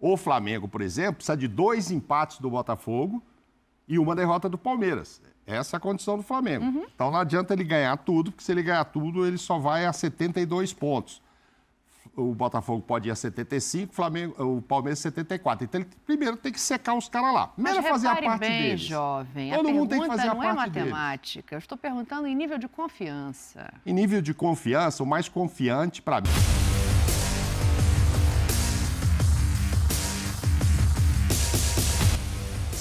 O Flamengo, por exemplo, precisa de dois empates do Botafogo e uma derrota do Palmeiras. Essa é a condição do Flamengo. Uhum. Então não adianta ele ganhar tudo, porque se ele ganhar tudo, ele só vai a 72 pontos. O Botafogo pode ir a 75, Flamengo, o Palmeiras 74. Então ele primeiro tem que secar os caras lá. Primeiro é Mas fazer a parte bem, deles. jovem, Todo a mundo tem que fazer a parte não é matemática. Deles. Eu estou perguntando em nível de confiança. Em nível de confiança, o mais confiante para mim.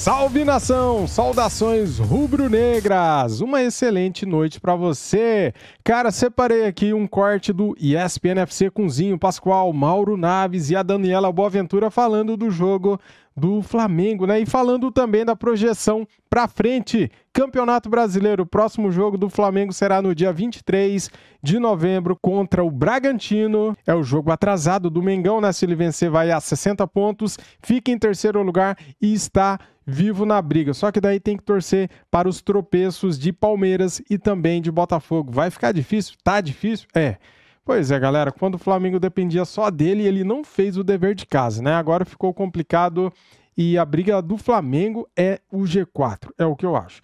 Salve nação! Saudações rubro-negras! Uma excelente noite para você! Cara, separei aqui um corte do ESPN FC com Zinho Pascoal, Mauro Naves e a Daniela Boaventura falando do jogo do Flamengo, né? E falando também da projeção para frente, Campeonato Brasileiro, o próximo jogo do Flamengo será no dia 23 de novembro contra o Bragantino. É o jogo atrasado do Mengão, né? Se ele vencer, vai a 60 pontos, fica em terceiro lugar e está vivo na briga. Só que daí tem que torcer para os tropeços de Palmeiras e também de Botafogo. Vai ficar difícil? Tá difícil? É. Pois é, galera, quando o Flamengo dependia só dele, ele não fez o dever de casa, né? Agora ficou complicado e a briga do Flamengo é o G4, é o que eu acho.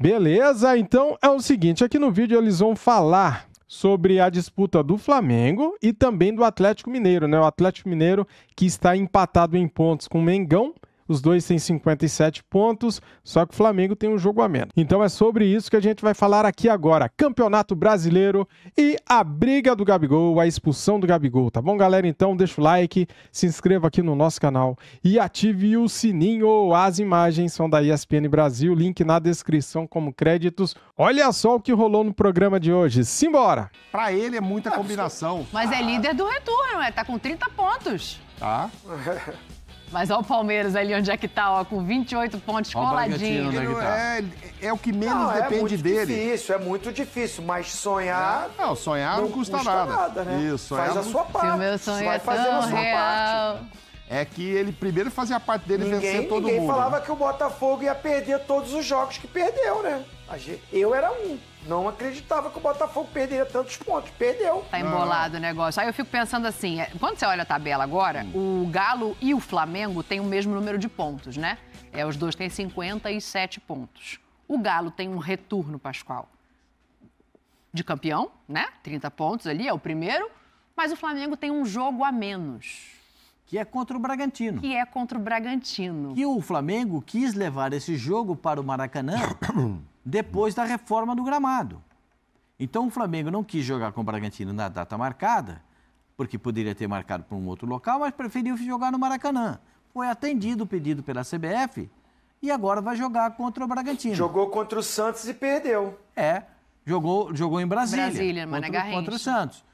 Beleza, então é o seguinte, aqui no vídeo eles vão falar sobre a disputa do Flamengo e também do Atlético Mineiro, né? O Atlético Mineiro que está empatado em pontos com o Mengão, os dois têm 57 pontos, só que o Flamengo tem um jogo a menos. Então é sobre isso que a gente vai falar aqui agora. Campeonato Brasileiro e a briga do Gabigol, a expulsão do Gabigol, tá bom, galera? Então deixa o like, se inscreva aqui no nosso canal e ative o sininho. As imagens são da ESPN Brasil, link na descrição como créditos. Olha só o que rolou no programa de hoje. Simbora! Pra ele é muita combinação. Mas é líder do retorno, é? Tá com 30 pontos. Tá. Mas olha o Palmeiras ali onde é que tá, ó, com 28 pontos olha coladinho. O é, tá? é, é, o que menos não, é depende dele. É muito difícil, é muito difícil, mas sonhar. Não, sonhar não, custa, custa nada. nada né? Isso, Faz a sua parte. Se o meu sonho Vai é tão real, é que ele primeiro fazia parte dele ninguém, vencer todo ninguém mundo. Ninguém falava que o Botafogo ia perder todos os jogos que perdeu, né? Eu era um. Não acreditava que o Botafogo perderia tantos pontos. Perdeu. Tá embolado ah. o negócio. Aí eu fico pensando assim: é, quando você olha a tabela agora, hum. o Galo e o Flamengo têm o mesmo número de pontos, né? É, os dois têm 57 pontos. O Galo tem um retorno, Pascoal, de campeão, né? 30 pontos ali, é o primeiro. Mas o Flamengo tem um jogo a menos. Que é contra o Bragantino. Que é contra o Bragantino. Que o Flamengo quis levar esse jogo para o Maracanã depois da reforma do gramado. Então o Flamengo não quis jogar com o Bragantino na data marcada, porque poderia ter marcado para um outro local, mas preferiu jogar no Maracanã. Foi atendido o pedido pela CBF e agora vai jogar contra o Bragantino. Jogou contra o Santos e perdeu. É, jogou, jogou em Brasília. Brasília, contra, contra o Santos.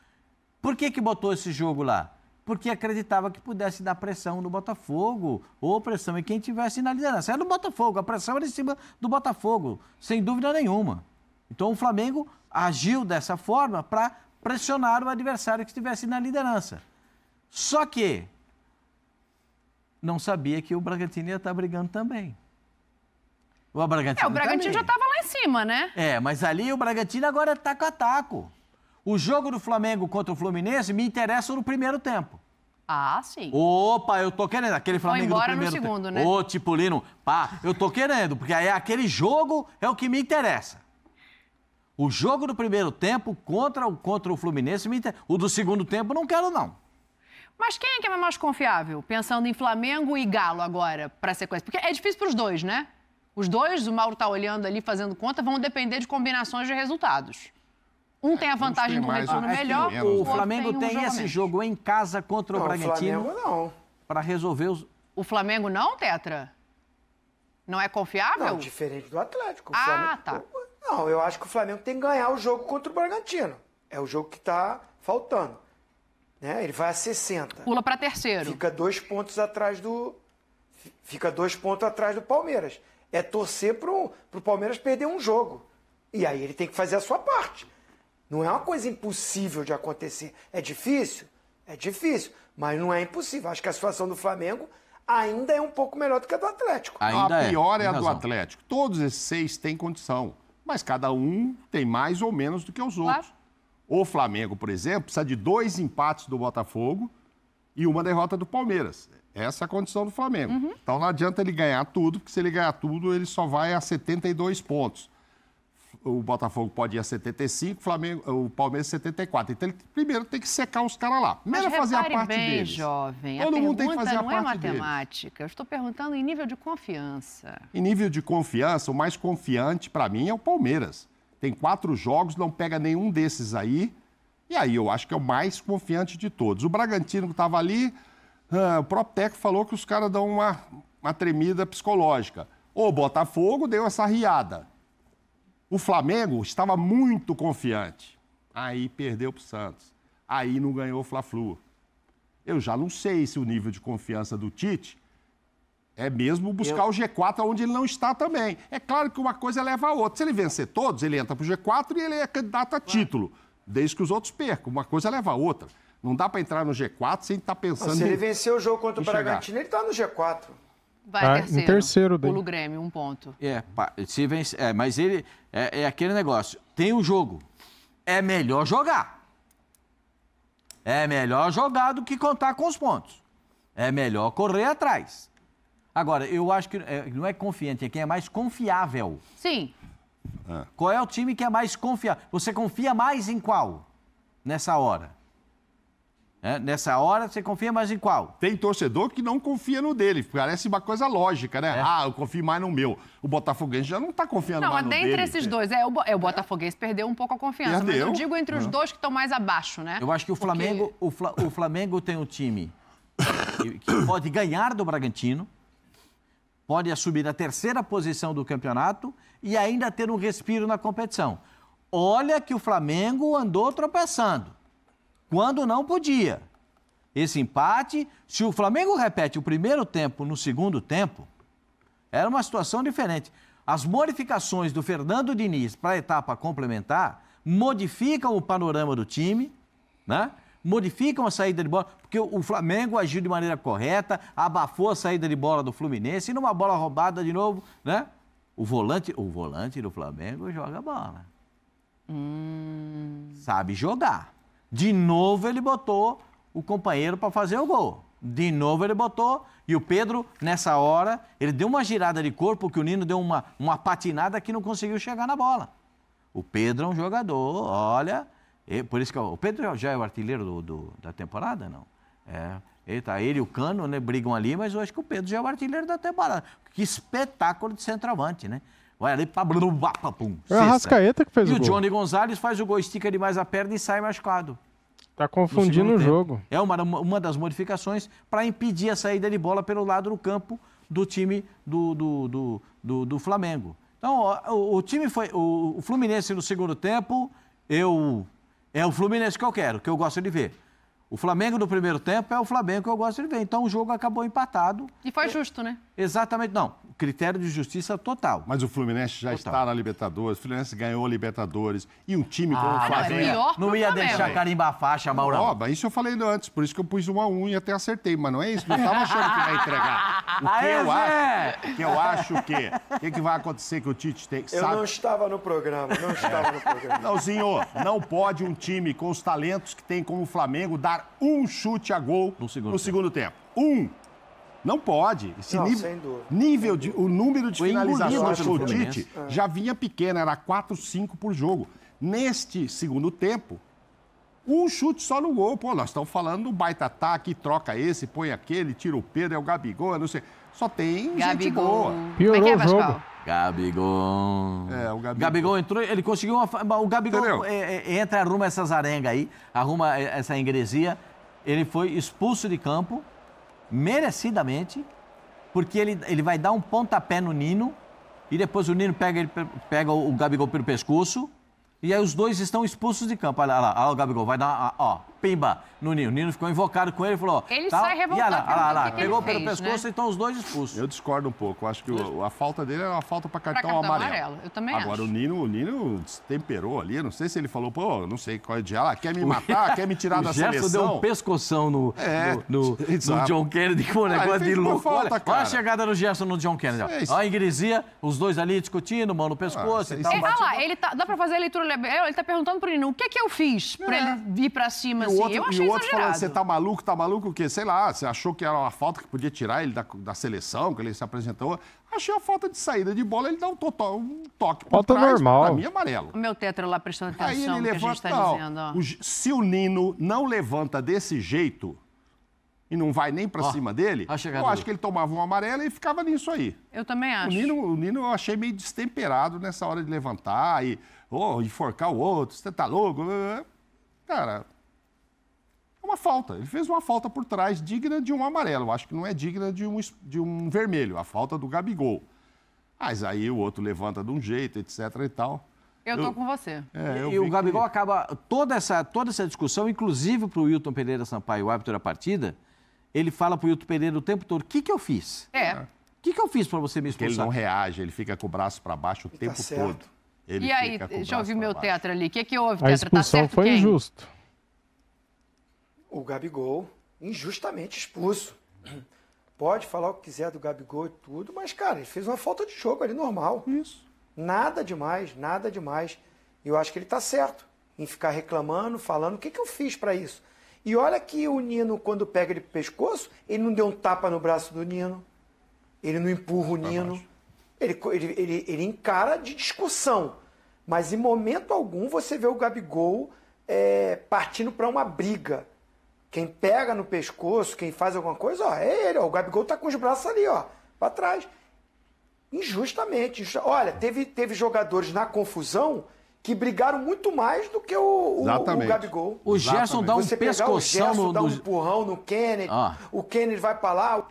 Por que, que botou esse jogo lá? porque acreditava que pudesse dar pressão no Botafogo, ou pressão em quem tivesse na liderança. Era no Botafogo, a pressão era em cima do Botafogo, sem dúvida nenhuma. Então o Flamengo agiu dessa forma para pressionar o adversário que estivesse na liderança. Só que não sabia que o Bragantino ia estar tá brigando também. O Bragantino. É, o Bragantino já estava lá em cima, né? É, mas ali o Bragantino agora é taco a taco. O jogo do Flamengo contra o Fluminense me interessa no primeiro tempo. Ah, sim. Opa, eu tô querendo. Aquele Flamengo Foi embora do primeiro no segundo, tempo. né? Ô, Tipolino, pá, eu tô querendo, porque aí é aquele jogo é o que me interessa. O jogo do primeiro tempo contra o, contra o Fluminense me interessa. O do segundo tempo não quero, não. Mas quem é que é mais confiável, pensando em Flamengo e Galo agora, para sequência? Porque é difícil para os dois, né? Os dois, o Mauro tá olhando ali, fazendo conta, vão depender de combinações de resultados. Um tem a vantagem do mais, retorno melhor. o, Flamengo tem, esse jogo em casa contra o Bragantino. não. Para resolver os. O Flamengo não, Tetra? Não é confiável? Não, diferente do Atlético. O ah, Flamengo... tá. Não, eu acho que o Flamengo tem que ganhar o jogo contra o Bragantino. É o jogo que está faltando. Né? Ele vai a 60. Pula para terceiro. Fica dois pontos atrás do. Fica dois pontos atrás do Palmeiras. É torcer para o Palmeiras perder um jogo. E aí ele tem que fazer a sua parte. Não é uma coisa impossível de acontecer. É difícil? É difícil, mas não é impossível. Acho que a situação do Flamengo ainda é um pouco melhor do que a do Atlético. Ainda a é, pior é, é a razão. do Atlético. Todos esses seis têm condição, mas cada um tem mais ou menos do que os outros. Claro. O Flamengo, por exemplo, precisa de dois empates do Botafogo e uma derrota do Palmeiras. Essa é a condição do Flamengo. Uhum. Então não adianta ele ganhar tudo, porque se ele ganhar tudo, ele só vai a 72 pontos o Botafogo pode ir a 75, Flamengo, o Palmeiras 74. Então ele primeiro tem que secar os caras lá. Primeiro Mas é fazer a parte bem, deles. jovem, Todo a mundo tem que fazer a parte não é matemática. Deles. Eu estou perguntando em nível de confiança. Em nível de confiança, o mais confiante para mim é o Palmeiras. Tem quatro jogos, não pega nenhum desses aí. E aí eu acho que é o mais confiante de todos. O Bragantino que estava ali, ah, o próprio Teco falou que os caras dão uma, uma tremida psicológica. O Botafogo deu essa riada. O Flamengo estava muito confiante. Aí perdeu para o Santos. Aí não ganhou o Fla-Flu. Eu já não sei se o nível de confiança do Tite é mesmo buscar eu... o G4 onde ele não está também. É claro que uma coisa leva a outra. Se ele vencer todos, ele entra para o G4 e ele é candidato a título, desde que os outros percam. Uma coisa leva a outra. Não dá para entrar no G4 sem estar tá pensando. Não, se ele em... vencer o jogo contra o Bragantino, ele está no G4. Vai tá? terceiro. Em terceiro daí. Pula o Grêmio, um ponto. É, se vence, é mas ele. É, é aquele negócio. Tem o um jogo. É melhor jogar. É melhor jogar do que contar com os pontos. É melhor correr atrás. Agora, eu acho que é, não é confiante, é quem é mais confiável. Sim. É. Qual é o time que é mais confiável? Você confia mais em qual nessa hora? É, nessa hora, você confia mais em qual? Tem torcedor que não confia no dele. Parece uma coisa lógica, né? É. Ah, eu confio mais no meu. O Botafoguense já não está confiando não, mais no dele. Não, dentre esses dois. É, o, é, o Botafoguense perdeu um pouco a confiança. Perdeu. Mas eu digo entre os dois que estão mais abaixo, né? Eu acho que o Flamengo, Porque... o, Fla o Flamengo tem um time que, que pode ganhar do Bragantino, pode assumir a terceira posição do campeonato e ainda ter um respiro na competição. Olha que o Flamengo andou tropeçando quando não podia. Esse empate, se o Flamengo repete o primeiro tempo no segundo tempo, era uma situação diferente. As modificações do Fernando Diniz para a etapa complementar modificam o panorama do time, né? modificam a saída de bola, porque o Flamengo agiu de maneira correta, abafou a saída de bola do Fluminense e numa bola roubada de novo, né? O volante, o volante do Flamengo joga bola. Hum... Sabe jogar. De novo ele botou o companheiro para fazer o gol. De novo ele botou. E o Pedro, nessa hora, ele deu uma girada de corpo que o Nino deu uma, uma patinada que não conseguiu chegar na bola. O Pedro é um jogador, olha. por isso que o Pedro já é o artilheiro do, do, da temporada, não? É. Ele, tá, ele e o Cano né, brigam ali, mas eu acho que o Pedro já é o artilheiro da temporada. Que espetáculo de centroavante, né? Vai ali para pum. É a Rascaeta que fez e o gol. E o Johnny Gonzalez faz o gol, estica demais a perna e sai machucado. Tá confundindo o jogo. É uma, uma das modificações para impedir a saída de bola pelo lado do campo do time do, do, do, do, do Flamengo. Então, o, o, time foi. O, o Fluminense no segundo tempo, eu. É o Fluminense que eu quero, que eu gosto de ver. O Flamengo do primeiro tempo é o Flamengo que eu gosto de ver. Então o jogo acabou empatado. E foi justo, né? Exatamente, não. Critério de justiça total. Mas o Fluminense já total. está na Libertadores, o Fluminense ganhou a Libertadores. E um time como ah, o Flamengo. Não, não ia Flamengo. deixar carimbar a faixa, Mauro. isso eu falei antes, por isso que eu pus uma unha e até acertei, mas não é isso. Não estava achando que vai entregar. O é que, eu acho, que eu acho que. O que, que, vai acontecer que o Tite tem que Eu sabe? não estava no programa, não estava no programa. Não, senhor, não pode um time com os talentos que tem como o Flamengo dar um chute a gol no segundo, no tempo. segundo tempo. Um. Não pode. Esse Não, nível, nível de, o número de finalizações do Tite é. já vinha pequeno, era 4, 5 por jogo. Neste segundo tempo, um chute só no gol. Pô, nós estamos falando do baita ataque, troca esse, põe aquele, tira o Pedro, é o Gabigol, é não sei. Só tem Gabigol. gente boa. É é, Piorou é o jogo. Gabigol. É, o Gabigol. Gabigol entrou, ele conseguiu uma. O Gabigol é, é, é, entra, arruma essas arengas aí, arruma é, essa ingresia. Ele foi expulso de campo, merecidamente, porque ele, ele vai dar um pontapé no Nino e depois o Nino pega, ele, pega o Gabigol pelo pescoço. E aí os dois estão expulsos de campo. Olha lá, olha lá o Gabigol vai dar. Ó, Pimba, no Nino. O Nino ficou invocado com ele e falou: Ele sai revoltado. Olha lá, que pegou pelo fez, né? pescoço, né? então os dois expulsos. Eu discordo um pouco. Acho que o, a falta dele é uma falta para cartão, cartão amarelo. amarelo. Eu também Agora, acho. o Nino, o Nino temperou ali. Não sei se ele falou, pô, não sei qual é de ela, ah, quer me matar, quer me tirar da O Gerson deu um pescoção no, é, no, no, no John Kennedy, com um ah, negócio ah, de louco. Falta, olha, olha, a chegada do Gerson no John Kennedy. Olha a ingresia, os dois ali discutindo, mão no pescoço ah, e tal. Ele, ah lá, ele tá, dá para fazer a leitura. Ele tá perguntando pro Nino, o que é que eu fiz para é. ele vir para cima? assim, outro, eu achei E o outro exagerado. falando, você tá maluco, tá maluco o quê? Sei lá, você achou que era uma falta que podia tirar ele da, da seleção, que ele se apresentou. Achei a falta de saída de bola, ele dá um, um toque por falta trás, normal. pra mim é amarelo. O meu tetra lá prestando atenção Aí ele tá levanta, tá não, dizendo, ó. O, se o Nino não levanta desse jeito, e não vai nem para oh, cima dele, eu acho que ele tomava um amarelo e ficava nisso aí. Eu também acho. O Nino, o Nino eu achei meio destemperado nessa hora de levantar e oh, enforcar o outro, você tá louco? Cara, é uma falta. Ele fez uma falta por trás digna de um amarelo. acho que não é digna de um, de um vermelho, a falta do Gabigol. Mas aí o outro levanta de um jeito, etc e tal. Eu tô eu, com você. É, e o Gabigol que... acaba toda essa, toda essa discussão, inclusive para o Wilton Pereira Sampaio, o árbitro da partida, ele fala para o Wilton Pereira o tempo todo, o que, que eu fiz? É. O é. que, que eu fiz para você me expulsar? ele não reage, ele fica com o braço para baixo o ele tá tempo tá todo. Ele e aí, deixa eu ouvir meu baixo. ali. O que, que houve, teatro? A tá expulsão tá certo foi quem? injusto o Gabigol injustamente expulso. Pode falar o que quiser do Gabigol e tudo, mas, cara, ele fez uma falta de jogo ali normal. Isso. Nada demais, nada demais. E eu acho que ele tá certo em ficar reclamando, falando, o que, que eu fiz para isso? E olha que o Nino, quando pega ele pro pescoço, ele não deu um tapa no braço do Nino, ele não empurra o Nino, ele, ele, ele, ele encara de discussão. Mas em momento algum você vê o Gabigol é, partindo para uma briga quem pega no pescoço, quem faz alguma coisa, ó, é ele, ó. O Gabigol tá com os braços ali, ó, para trás. Injustamente. Injusta... Olha, teve, teve jogadores na confusão que brigaram muito mais do que o, o, o Gabigol. O Gerson Exatamente. dá um Você pescoção o Gerson, no... dá um empurrão no Kennedy, ah. o Kennedy vai para lá.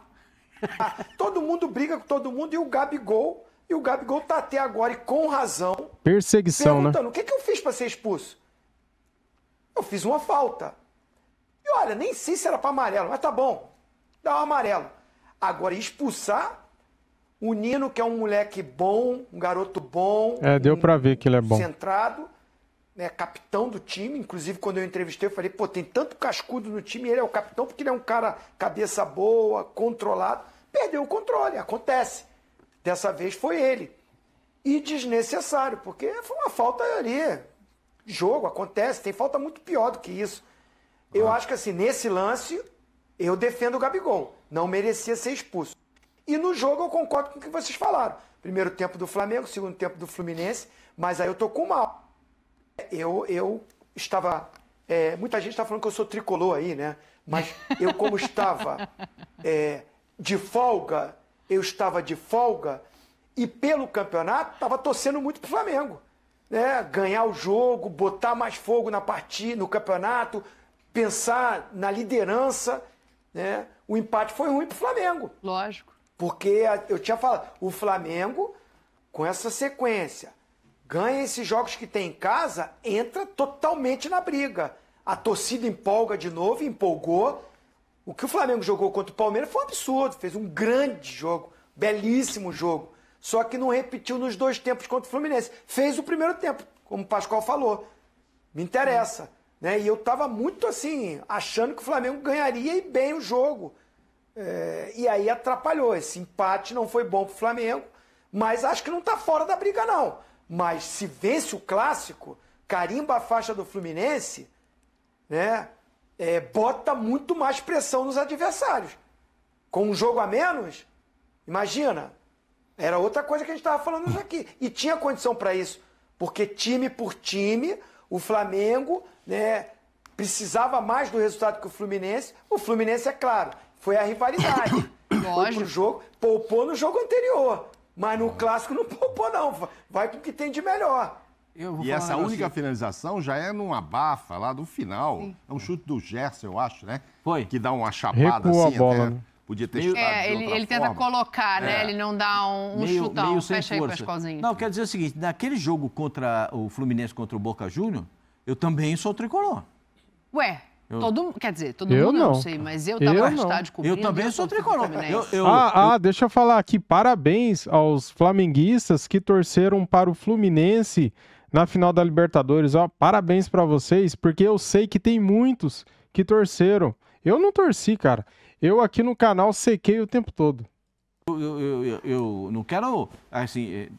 todo mundo briga com todo mundo e o Gabigol, e o Gabigol tá até agora e com razão. Perseguição, né? perguntando, né? o que, que eu fiz para ser expulso? Eu fiz uma falta. E olha, nem sei se era para amarelo, mas tá bom. Dá um amarelo. Agora, expulsar o Nino, que é um moleque bom, um garoto bom. É, deu um, para ver que ele é bom. Centrado, né, capitão do time. Inclusive, quando eu entrevistei, eu falei, pô, tem tanto cascudo no time, ele é o capitão, porque ele é um cara cabeça boa, controlado. Perdeu o controle, acontece. Dessa vez foi ele. E desnecessário, porque foi uma falta ali. Jogo, acontece, tem falta muito pior do que isso. Eu acho que assim, nesse lance, eu defendo o Gabigol. Não merecia ser expulso. E no jogo eu concordo com o que vocês falaram. Primeiro tempo do Flamengo, segundo tempo do Fluminense, mas aí eu tô com mal. Eu, eu estava. É, muita gente está falando que eu sou tricolor aí, né? Mas eu, como estava é, de folga, eu estava de folga e pelo campeonato estava torcendo muito pro Flamengo. Né? Ganhar o jogo, botar mais fogo na partida, no campeonato, pensar na liderança, né? O empate foi ruim para o Flamengo. Lógico. Porque eu tinha falado, o Flamengo, com essa sequência, ganha esses jogos que tem em casa, entra totalmente na briga. A torcida empolga de novo, empolgou. O que o Flamengo jogou contra o Palmeiras foi um absurdo, fez um grande jogo, belíssimo jogo. Só que não repetiu nos dois tempos contra o Fluminense. Fez o primeiro tempo, como o Pascoal falou. Me interessa. Hum. Né? E eu tava muito assim, achando que o Flamengo ganharia e bem o jogo. É, e aí atrapalhou. Esse empate não foi bom para o Flamengo, mas acho que não está fora da briga, não. Mas se vence o clássico, carimba a faixa do Fluminense, né? É, bota muito mais pressão nos adversários. Com um jogo a menos, imagina, era outra coisa que a gente estava falando aqui. E tinha condição para isso, porque time por time o Flamengo né, precisava mais do resultado que o Fluminense. O Fluminense, é claro, foi a rivalidade. Lógico. jogo, poupou no jogo anterior. Mas no clássico não poupou, não. Vai com o que tem de melhor. E essa única assim. finalização já é numa bafa lá do final. Sim. É um chute do Gerson, eu acho, né? Foi. Que dá uma chapada assim. A bola, até... né? podia ter chutado é, ele, ele tenta forma. colocar, né? É. Ele não dá um, um meio, chutão. Meio sem Fecha força. aí, Não, quer dizer o seguinte, naquele jogo contra o Fluminense contra o Boca Júnior, eu também sou tricolor. Ué, eu... Todo, quer dizer, todo eu mundo não. não sei, mas eu tava eu no estádio cobrindo. Eu também sou tricolor. Eu, eu, ah, ah, deixa eu falar aqui. Parabéns aos flamenguistas que torceram para o Fluminense na final da Libertadores. Ó, parabéns para vocês, porque eu sei que tem muitos que torceram. Eu não torci, cara. Eu aqui no canal sequei o tempo todo. Eu, eu, eu, eu não quero, assim, é,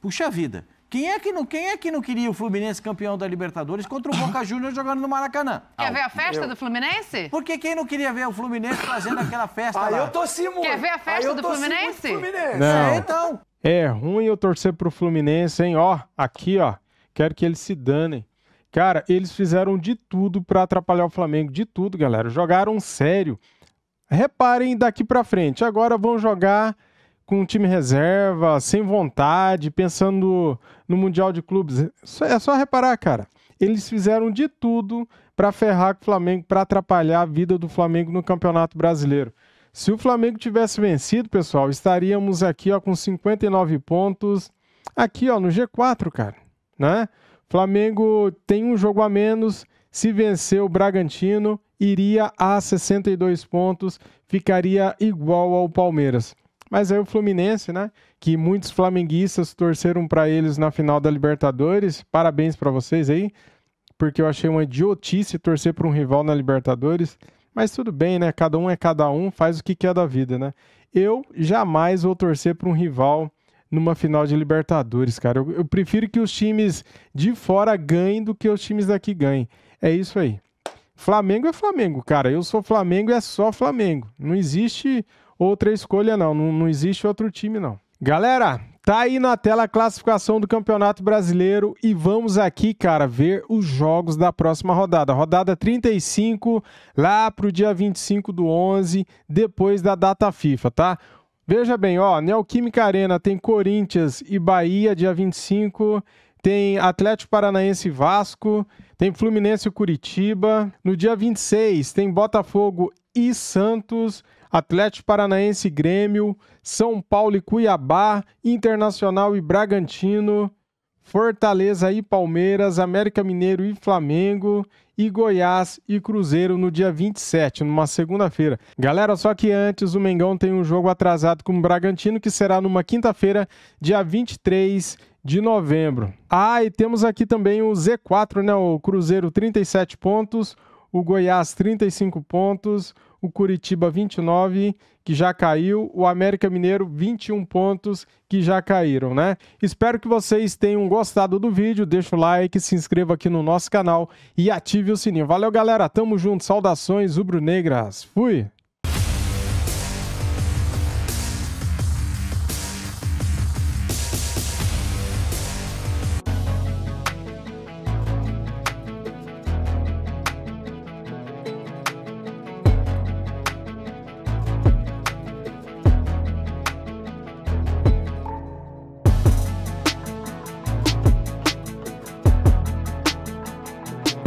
puxa vida. Quem é, que não, quem é que não queria o Fluminense campeão da Libertadores contra o Boca Juniors jogando no Maracanã? Quer ver a ah, festa eu... do Fluminense? Porque quem não queria ver o Fluminense fazendo aquela festa ah, lá? eu torci muito. Quer ver a festa ah, do Fluminense? Fluminense? Não. É, então. É ruim eu torcer pro Fluminense, hein? Ó, aqui, ó. Quero que eles se danem. Cara, eles fizeram de tudo para atrapalhar o Flamengo, de tudo, galera. Jogaram sério. Reparem daqui para frente. Agora vão jogar com time reserva, sem vontade, pensando no Mundial de Clubes. É só reparar, cara. Eles fizeram de tudo para ferrar com o Flamengo, para atrapalhar a vida do Flamengo no Campeonato Brasileiro. Se o Flamengo tivesse vencido, pessoal, estaríamos aqui ó, com 59 pontos, aqui ó, no G4, cara, né? Flamengo tem um jogo a menos. Se vencer o Bragantino, iria a 62 pontos, ficaria igual ao Palmeiras. Mas aí o Fluminense, né? Que muitos flamenguistas torceram para eles na final da Libertadores. Parabéns para vocês aí, porque eu achei uma idiotice torcer para um rival na Libertadores. Mas tudo bem, né? Cada um é cada um, faz o que quer da vida, né? Eu jamais vou torcer para um rival numa final de Libertadores, cara. Eu, eu, prefiro que os times de fora ganhem do que os times daqui ganhem. É isso aí. Flamengo é Flamengo, cara. Eu sou Flamengo e é só Flamengo. Não existe outra escolha, não. Não, não existe outro time, não. Galera, tá aí na tela a classificação do Campeonato Brasileiro e vamos aqui, cara, ver os jogos da próxima rodada. Rodada 35, lá pro dia 25 do 11, depois da data FIFA, tá? Veja bem, ó, Neoquímica Arena tem Corinthians e Bahia dia 25, tem Atlético Paranaense e Vasco, tem Fluminense e Curitiba. No dia 26 tem Botafogo e Santos, Atlético Paranaense e Grêmio, São Paulo e Cuiabá, Internacional e Bragantino. Fortaleza e Palmeiras, América Mineiro e Flamengo e Goiás e Cruzeiro no dia 27, numa segunda-feira. Galera, só que antes o Mengão tem um jogo atrasado com o Bragantino que será numa quinta-feira, dia 23 de novembro. Ah, e temos aqui também o Z4, né? O Cruzeiro 37 pontos, o Goiás 35 pontos, o Curitiba 29, que já caiu, o América Mineiro 21 pontos que já caíram, né? Espero que vocês tenham gostado do vídeo, deixa o like, se inscreva aqui no nosso canal e ative o sininho. Valeu, galera, tamo junto, saudações rubro-negras. Fui.